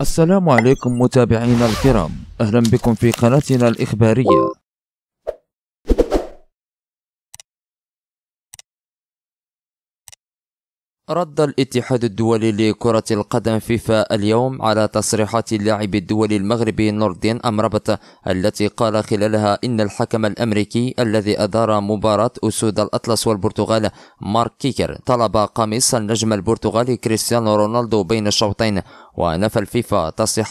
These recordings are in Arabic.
السلام عليكم متابعينا الكرام أهلا بكم في قناتنا الإخبارية رد الاتحاد الدولي لكرة القدم فيفا اليوم على تصريحات اللاعب الدولي المغربي نوردين أمربت التي قال خلالها إن الحكم الأمريكي الذي أدار مباراة أسود الأطلس والبرتغال مارك كيكر طلب قميص النجم البرتغالي كريستيانو رونالدو بين الشوطين ونفى الفيفا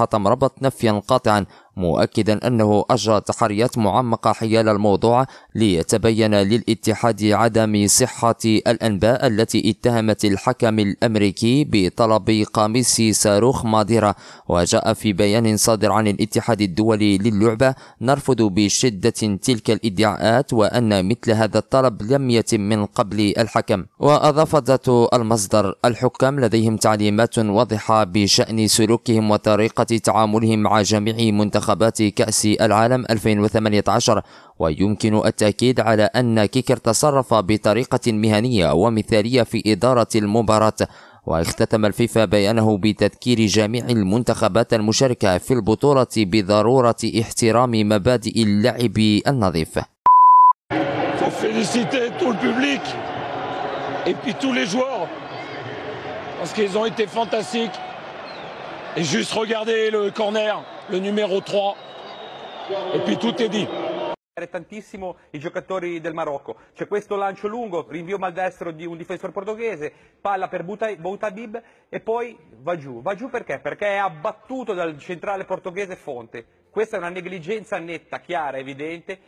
تم ربط نفيا قاطعا مؤكدا أنه أجرى تحريات معمقة حيال الموضوع ليتبين للاتحاد عدم صحة الأنباء التي اتهمت الحكم الأمريكي بطلب قميص صاروخ ماديرا وجاء في بيان صادر عن الاتحاد الدولي للعبة نرفض بشدة تلك الادعاءات وأن مثل هذا الطلب لم يتم من قبل الحكم وأضاف ذات المصدر الحكام لديهم تعليمات واضحة بشأن بشأن سلوكهم وطريقة تعاملهم مع جميع منتخبات كأس العالم 2018 ويمكن التأكيد على أن كيكر تصرف بطريقة مهنية ومثالية في إدارة المباراة واختتم الفيفا بيانه بتذكير جميع المنتخبات المشاركة في البطولة بضرورة احترام مبادئ اللعب النظيف et puis tous les joueurs parce qu'ils ont été fantastiques Et juste regardez le corner, le numéro 3. E puis tout est dit. tantissimo i giocatori del Marocco. C'è questo lancio lungo, rinvio maldestro di un difensore portoghese, palla per Boutabib e poi va giù. Va giù perché? Perché è abbattuto dal centrale portoghese Fonte. Questa è una negligenza netta, chiara, evidente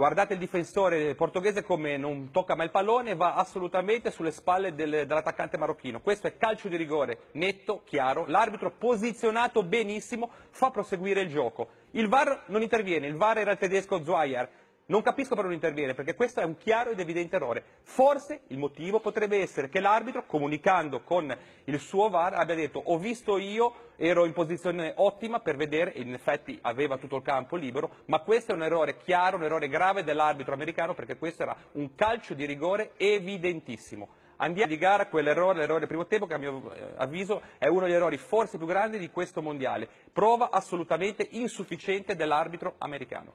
Guardate il difensore portoghese come non tocca mai il pallone, va assolutamente sulle spalle del, dell'attaccante marocchino. Questo è calcio di rigore, netto, chiaro, l'arbitro posizionato benissimo, fa proseguire il gioco. Il VAR non interviene, il VAR era il tedesco Zweier, non capisco però non interviene, perché questo è un chiaro ed evidente errore. Forse il motivo potrebbe essere che l'arbitro, comunicando con il suo VAR, abbia detto ho visto io, ero in posizione ottima per vedere, in effetti aveva tutto il campo libero, ma questo è un errore chiaro, un errore grave dell'arbitro americano, perché questo era un calcio di rigore evidentissimo. Andiamo di gara, quell'errore, l'errore del primo tempo, che a mio eh, avviso è uno degli errori forse più grandi di questo mondiale. Prova assolutamente insufficiente dell'arbitro americano.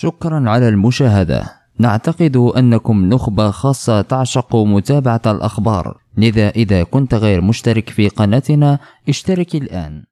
شكرا على المشاهدة نعتقد أنكم نخبة خاصة تعشق متابعة الأخبار لذا إذا كنت غير مشترك في قناتنا اشترك الآن